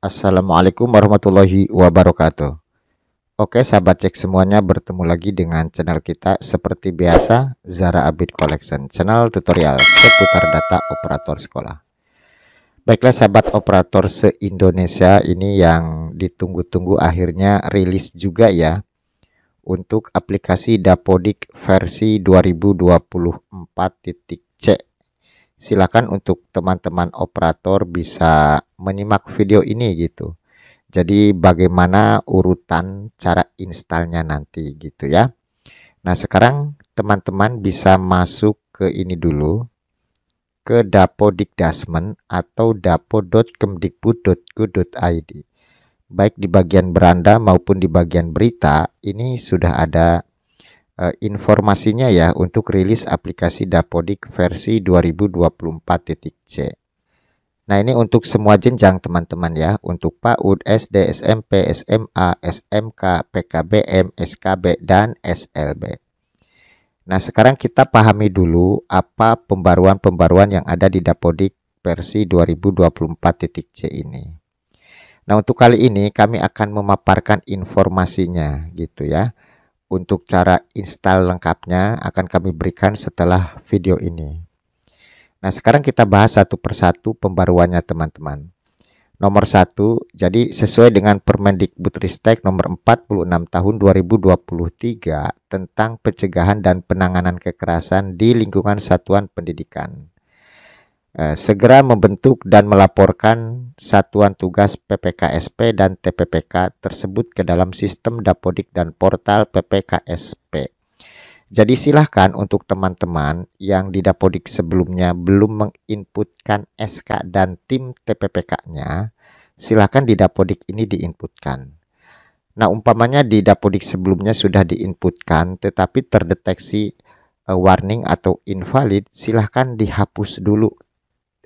Assalamualaikum warahmatullahi wabarakatuh. Oke sahabat cek semuanya bertemu lagi dengan channel kita seperti biasa Zara Abid Collection channel tutorial seputar data operator sekolah. Baiklah sahabat operator se-Indonesia ini yang ditunggu-tunggu akhirnya rilis juga ya untuk aplikasi Dapodik versi 2024.c silakan untuk teman-teman operator bisa menyimak video ini gitu. Jadi bagaimana urutan cara installnya nanti gitu ya. Nah sekarang teman-teman bisa masuk ke ini dulu. Ke dapodikdasmen atau dapo.kemdikbud.go.id. Baik di bagian beranda maupun di bagian berita ini sudah ada Eh, informasinya ya untuk rilis aplikasi Dapodik versi 2024.c. Nah, ini untuk semua jenjang teman-teman ya, untuk PAUD, SD, SMP, SMA, SMK, PKBM, SKB dan SLB. Nah, sekarang kita pahami dulu apa pembaruan-pembaruan yang ada di Dapodik versi 2024.c ini. Nah, untuk kali ini kami akan memaparkan informasinya gitu ya. Untuk cara install lengkapnya akan kami berikan setelah video ini. Nah, sekarang kita bahas satu persatu pembaruannya teman-teman. Nomor satu, jadi sesuai dengan Permendikbudristek nomor 46 tahun 2023 tentang pencegahan dan penanganan kekerasan di lingkungan satuan pendidikan. Eh, segera membentuk dan melaporkan satuan tugas PPKSP dan TPPK tersebut ke dalam sistem Dapodik dan portal PPKSP. Jadi silahkan untuk teman-teman yang di Dapodik sebelumnya belum menginputkan SK dan tim TPPK-nya, silahkan di Dapodik ini diinputkan. Nah umpamanya di Dapodik sebelumnya sudah diinputkan tetapi terdeteksi eh, warning atau invalid, silahkan dihapus dulu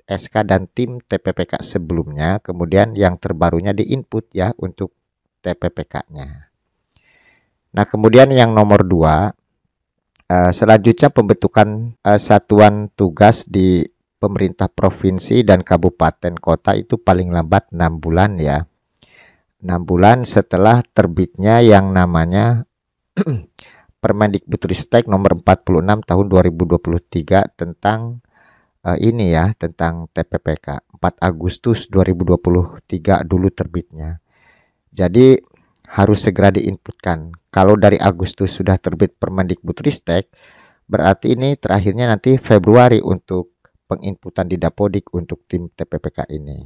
SK dan tim TPPK sebelumnya, kemudian yang terbarunya di input ya untuk TPPK-nya. Nah, kemudian yang nomor dua, eh, selanjutnya pembentukan eh, satuan tugas di pemerintah provinsi dan kabupaten kota itu paling lambat 6 bulan ya. 6 bulan setelah terbitnya yang namanya Permendikbudristek nomor 46 tahun 2023 tentang uh, ini ya tentang TPPK 4 Agustus 2023 dulu terbitnya. Jadi harus segera diinputkan. Kalau dari Agustus sudah terbit Permendikbudristek, berarti ini terakhirnya nanti Februari untuk penginputan di Dapodik untuk tim TPPK ini.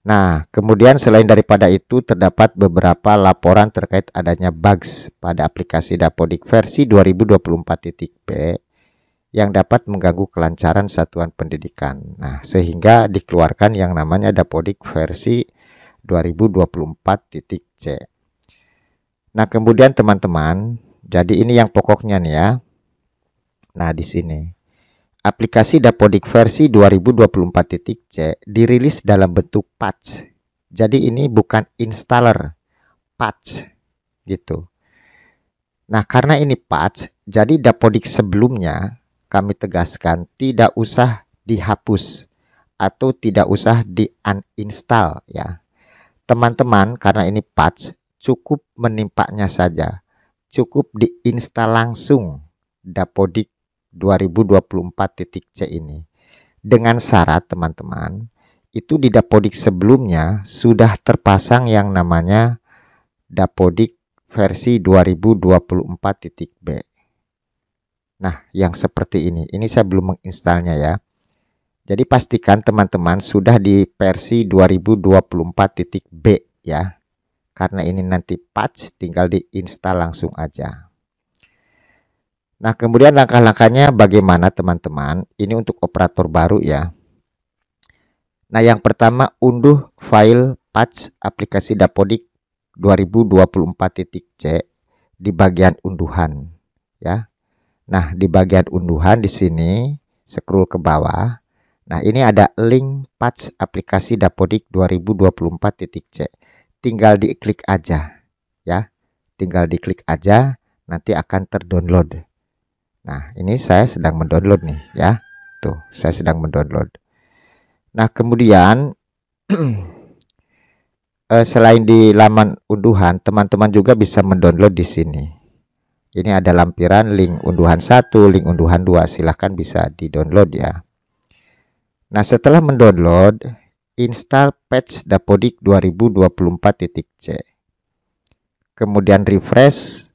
Nah, kemudian selain daripada itu terdapat beberapa laporan terkait adanya bugs pada aplikasi Dapodik versi 2024.b yang dapat mengganggu kelancaran satuan pendidikan. Nah, sehingga dikeluarkan yang namanya Dapodik versi 2024.c. Nah, kemudian teman-teman, jadi ini yang pokoknya nih ya. Nah, di sini aplikasi Dapodik versi 2024.c dirilis dalam bentuk patch. Jadi ini bukan installer, patch gitu. Nah, karena ini patch, jadi Dapodik sebelumnya kami tegaskan tidak usah dihapus atau tidak usah di uninstall ya. Teman-teman karena ini patch cukup menimpaknya saja. Cukup diinstal langsung Dapodik 2024.c ini. Dengan syarat teman-teman itu di Dapodik sebelumnya sudah terpasang yang namanya Dapodik versi 2024.b Nah, yang seperti ini. Ini saya belum menginstalnya ya. Jadi pastikan teman-teman sudah di versi 2024.b ya. Karena ini nanti patch tinggal diinstal langsung aja. Nah, kemudian langkah-langkahnya bagaimana teman-teman? Ini untuk operator baru ya. Nah, yang pertama unduh file patch aplikasi Dapodik 2024.c di bagian unduhan ya. Nah, di bagian unduhan di sini, scroll ke bawah. Nah, ini ada link patch aplikasi Dapodik 2024.c. Tinggal diklik aja, ya. Tinggal diklik aja, nanti akan terdownload. Nah, ini saya sedang mendownload nih, ya. Tuh, saya sedang mendownload. Nah, kemudian eh, selain di laman unduhan, teman-teman juga bisa mendownload di sini. Ini ada lampiran link unduhan satu, link unduhan dua. Silahkan bisa di-download ya. Nah, setelah mendownload, install patch Dapodik 2024.c. Kemudian refresh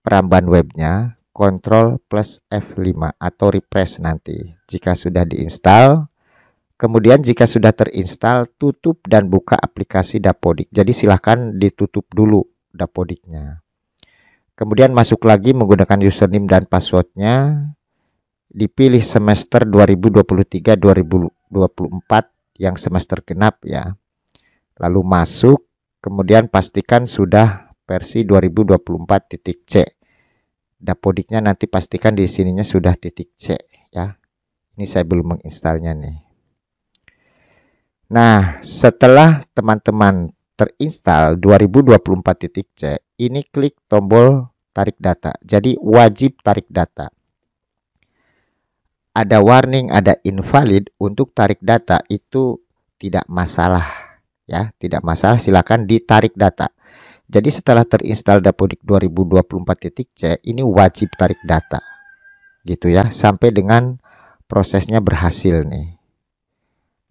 peramban webnya, Ctrl plus F5 atau refresh nanti. Jika sudah diinstal, Kemudian jika sudah terinstal, tutup dan buka aplikasi Dapodik. Jadi silahkan ditutup dulu Dapodiknya. Kemudian masuk lagi menggunakan username dan passwordnya. Dipilih semester 2023-2024 yang semester genap ya. Lalu masuk, kemudian pastikan sudah versi 2024.c. Dapodiknya nanti pastikan di sininya sudah titik C ya. Ini saya belum menginstalnya nih. Nah, setelah teman-teman terinstall 2024.c, ini klik tombol tarik data. Jadi wajib tarik data. Ada warning, ada invalid untuk tarik data itu tidak masalah ya, tidak masalah silakan ditarik data. Jadi setelah terinstall Dapodik 2024.c ini wajib tarik data. Gitu ya, sampai dengan prosesnya berhasil nih.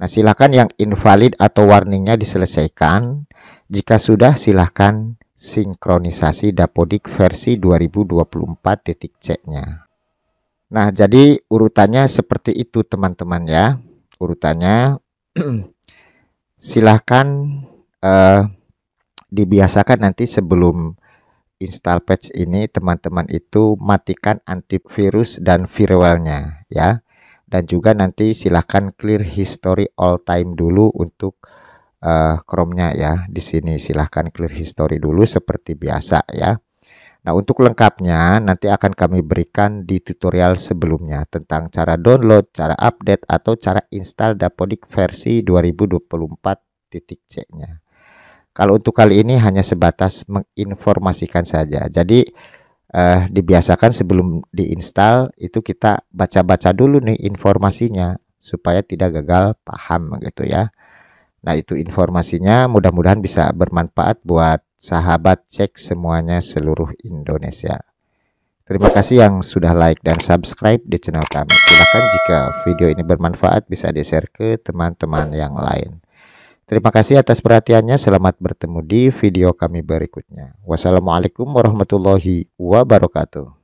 Nah, silakan yang invalid atau warningnya diselesaikan jika sudah, silahkan sinkronisasi Dapodik versi 2024.c-nya. Nah, jadi urutannya seperti itu teman-teman ya. Urutannya silahkan eh, dibiasakan nanti sebelum install patch ini teman-teman itu matikan antivirus dan firewallnya ya dan juga nanti silahkan clear history all time dulu untuk uh, Chrome-nya ya. Di sini silahkan clear history dulu seperti biasa ya. Nah, untuk lengkapnya nanti akan kami berikan di tutorial sebelumnya tentang cara download, cara update, atau cara install dapodik versi 2024.c-nya. Kalau untuk kali ini hanya sebatas menginformasikan saja. Jadi, eh, dibiasakan sebelum diinstal itu kita baca-baca dulu nih informasinya supaya tidak gagal paham gitu ya. Nah, itu informasinya. Mudah-mudahan bisa bermanfaat buat sahabat cek semuanya seluruh Indonesia. Terima kasih yang sudah like dan subscribe di channel kami. Silahkan jika video ini bermanfaat bisa di-share ke teman-teman yang lain. Terima kasih atas perhatiannya. Selamat bertemu di video kami berikutnya. Wassalamualaikum warahmatullahi wabarakatuh.